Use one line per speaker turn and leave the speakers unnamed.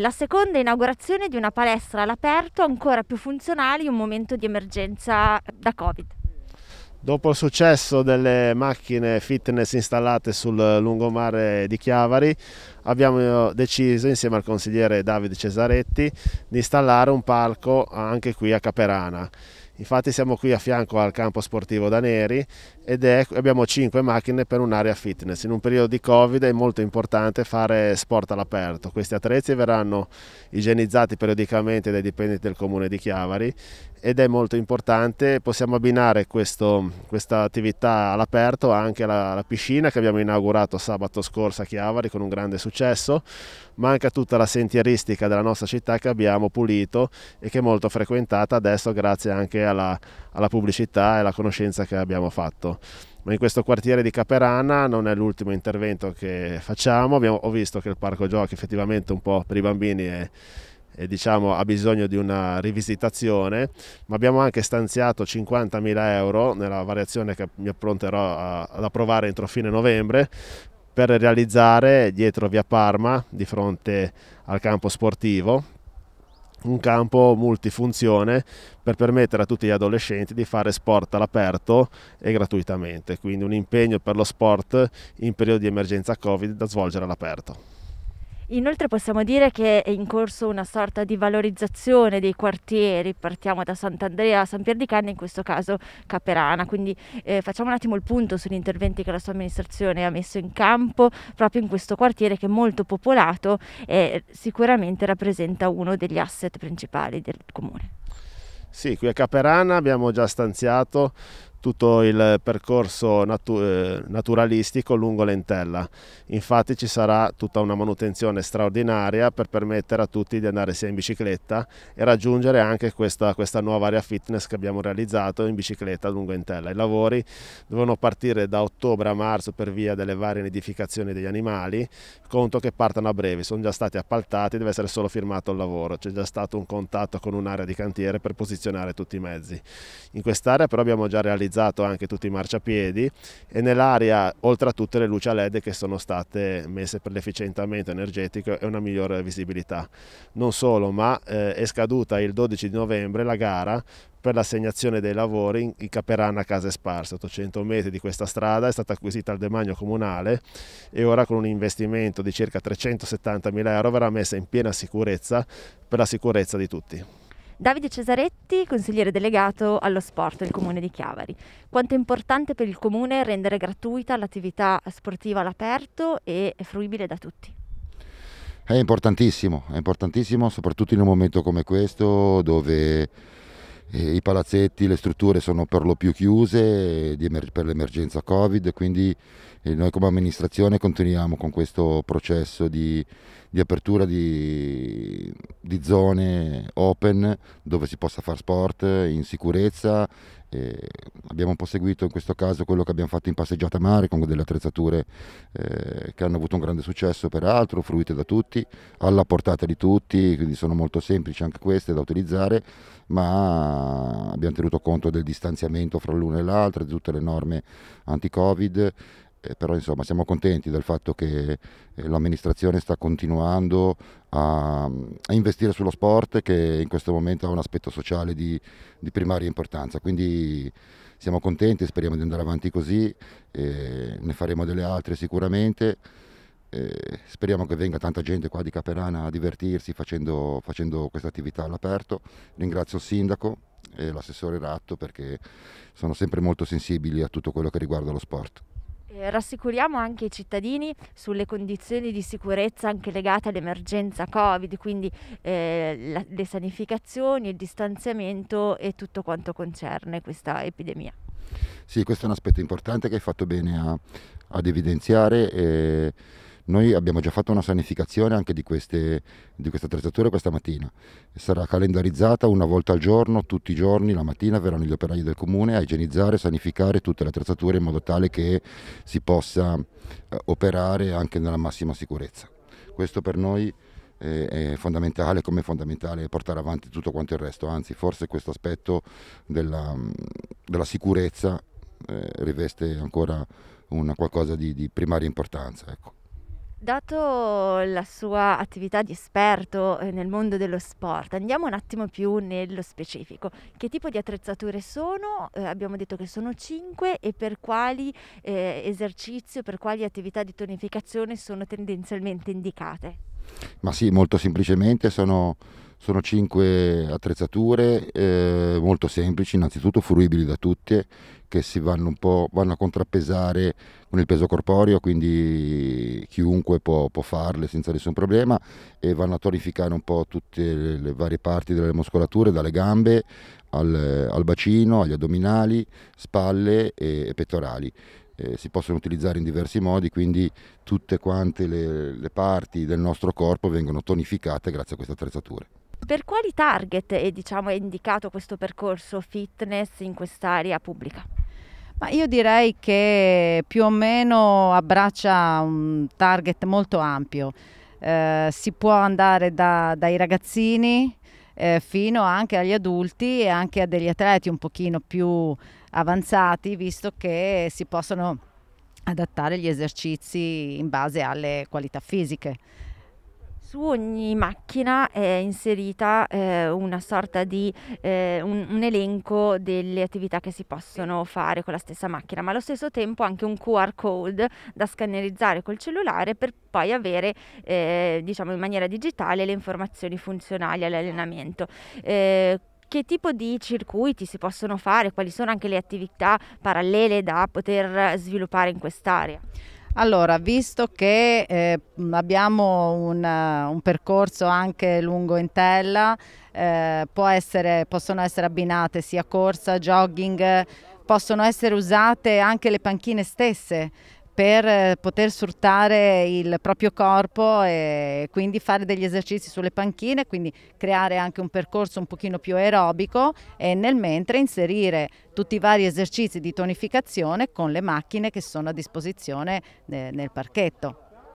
La seconda inaugurazione di una palestra all'aperto ancora più funzionale in un momento di emergenza eh, da Covid.
Dopo il successo delle macchine fitness installate sul lungomare di Chiavari, abbiamo eh, deciso insieme al consigliere Davide Cesaretti di installare un palco anche qui a Caperana. Infatti siamo qui a fianco al campo sportivo da Neri ed è, abbiamo 5 macchine per un'area fitness. In un periodo di Covid è molto importante fare sport all'aperto. Questi attrezzi verranno igienizzati periodicamente dai dipendenti del comune di Chiavari ed è molto importante. Possiamo abbinare questo, questa attività all'aperto anche alla, alla, piscina che abbiamo inaugurato sabato scorso a Chiavari con un grande successo, ma anche a tutta la sentieristica della nostra città che abbiamo pulito e che è molto frequentata adesso grazie anche alla, alla pubblicità e alla conoscenza che abbiamo fatto ma in questo quartiere di Caperana non è l'ultimo intervento che facciamo. Abbiamo, ho visto che il parco giochi effettivamente un po' per i bambini è, e diciamo ha bisogno di una rivisitazione, ma abbiamo anche stanziato 50.000 euro nella variazione che mi appronterò a, ad approvare entro fine novembre per realizzare dietro via Parma, di fronte al campo sportivo, un campo multifunzione per permettere a tutti gli adolescenti di fare sport all'aperto e gratuitamente, quindi un impegno per lo sport in periodo di emergenza Covid da svolgere all'aperto.
Inoltre possiamo dire che è in corso una sorta di valorizzazione dei quartieri, partiamo da Sant'Andrea a San Pier di Canne, in questo caso Caperana, quindi eh, facciamo un attimo il punto sugli interventi che la sua amministrazione ha messo in campo proprio in questo quartiere che è molto popolato e sicuramente rappresenta uno degli asset principali del comune.
Sì, qui a Caperana abbiamo già stanziato tutto il percorso natu eh, naturalistico lungo l'entella. Infatti ci sarà tutta una manutenzione straordinaria per permettere a tutti di andare sia in bicicletta e raggiungere anche questa, questa nuova area fitness che abbiamo realizzato in bicicletta lungo l'entella. I lavori devono partire da ottobre a marzo per via delle varie nidificazioni degli animali, conto che partano a breve, sono già stati appaltati, deve essere solo firmato il lavoro, c'è già stato un contatto con un'area di cantiere per posizionare tutti i mezzi. In quest'area però abbiamo già realizzato realizzato anche tutti i marciapiedi e nell'area oltre a tutte le luci a led che sono state messe per l'efficientamento energetico e una migliore visibilità. Non solo, ma eh, è scaduta il 12 di novembre la gara per l'assegnazione dei lavori in Caperana Case Sparse, 800 metri di questa strada è stata acquisita al demagno comunale e ora con un investimento di circa 370 mila euro verrà messa in piena sicurezza per la sicurezza di tutti.
Davide Cesaretti, consigliere delegato allo sport del Comune di Chiavari. Quanto è importante per il Comune rendere gratuita l'attività sportiva all'aperto e fruibile da tutti?
È importantissimo, è importantissimo soprattutto in un momento come questo dove i palazzetti, le strutture sono per lo più chiuse per l'emergenza Covid, quindi noi come amministrazione continuiamo con questo processo di, di apertura di, di zone open dove si possa fare sport in sicurezza eh, abbiamo un po' seguito in questo caso quello che abbiamo fatto in passeggiata mare con delle attrezzature eh, che hanno avuto un grande successo peraltro, fruite da tutti, alla portata di tutti, quindi sono molto semplici anche queste da utilizzare, ma abbiamo tenuto conto del distanziamento fra l'una e l'altra, di tutte le norme anti-Covid eh, però insomma siamo contenti del fatto che eh, l'amministrazione sta continuando a, a, investire sullo sport che in questo momento ha un aspetto sociale di, di primaria importanza, quindi siamo contenti, speriamo di andare avanti così, ne faremo delle altre sicuramente. Eh, speriamo che venga tanta gente qua di Caperana a divertirsi facendo, facendo questa attività all'aperto. Ringrazio il sindaco e l'assessore Ratto perché sono sempre molto sensibili a tutto quello che riguarda lo sport.
Eh, rassicuriamo anche i cittadini sulle condizioni di sicurezza anche legate all'emergenza Covid, quindi eh, la, le sanificazioni, il distanziamento e tutto quanto concerne questa epidemia.
Sì, questo è un aspetto importante che hai fatto bene a, ad evidenziare. Eh noi abbiamo già fatto una sanificazione anche di queste, di queste attrezzature questa mattina. Sarà calendarizzata una volta al giorno, tutti i giorni, la mattina verranno gli operai del comune a igienizzare e sanificare tutte le attrezzature in modo tale che si possa eh, operare anche nella massima sicurezza. Questo per noi eh, è fondamentale, come è fondamentale portare avanti tutto quanto il resto, anzi forse questo aspetto della, della sicurezza eh, riveste ancora una qualcosa di, di primaria importanza. Ecco.
Dato la sua attività di esperto eh, nel mondo dello sport, andiamo un attimo più nello specifico. Che tipo di attrezzature sono? Eh, abbiamo detto che sono cinque e per quali eh, esercizio, per quali attività di tonificazione sono tendenzialmente indicate?
Ma sì, molto semplicemente sono sono cinque attrezzature eh, molto semplici, innanzitutto fruibili da tutte, che si vanno, un po', vanno a contrappesare con il peso corporeo, quindi chiunque può, può farle senza nessun problema e vanno a tonificare un po' tutte le, le varie parti delle muscolature, dalle gambe al, al bacino, agli addominali, spalle e, e pettorali. Eh, si possono utilizzare in diversi modi, quindi tutte quante le, le parti del nostro corpo vengono tonificate grazie a queste attrezzature.
Per quali target è, diciamo, è indicato questo percorso fitness in quest'area pubblica?
Ma io direi che più o meno abbraccia un target molto ampio. Eh, si può andare da, dai ragazzini eh, fino anche agli adulti e anche a degli atleti un pochino più avanzati, visto che si possono adattare gli esercizi in base alle qualità fisiche
su ogni macchina è inserita eh, una sorta di eh, un, un, elenco delle attività che si possono fare con la stessa macchina, ma allo stesso tempo anche un QR code da scannerizzare col cellulare per poi avere eh, diciamo in maniera digitale le informazioni funzionali all'allenamento eh, che tipo di circuiti si possono fare, quali sono anche le attività parallele da poter sviluppare in quest'area?
Allora, visto che eh, abbiamo una, un percorso anche lungo in tella, eh, essere, possono essere abbinate sia corsa, jogging, possono essere usate anche le panchine stesse per eh, poter sfruttare il proprio corpo e quindi fare degli esercizi sulle panchine, quindi creare anche un percorso un pochino più aerobico e nel mentre inserire tutti i vari esercizi di tonificazione con le macchine che sono a disposizione eh, nel parchetto.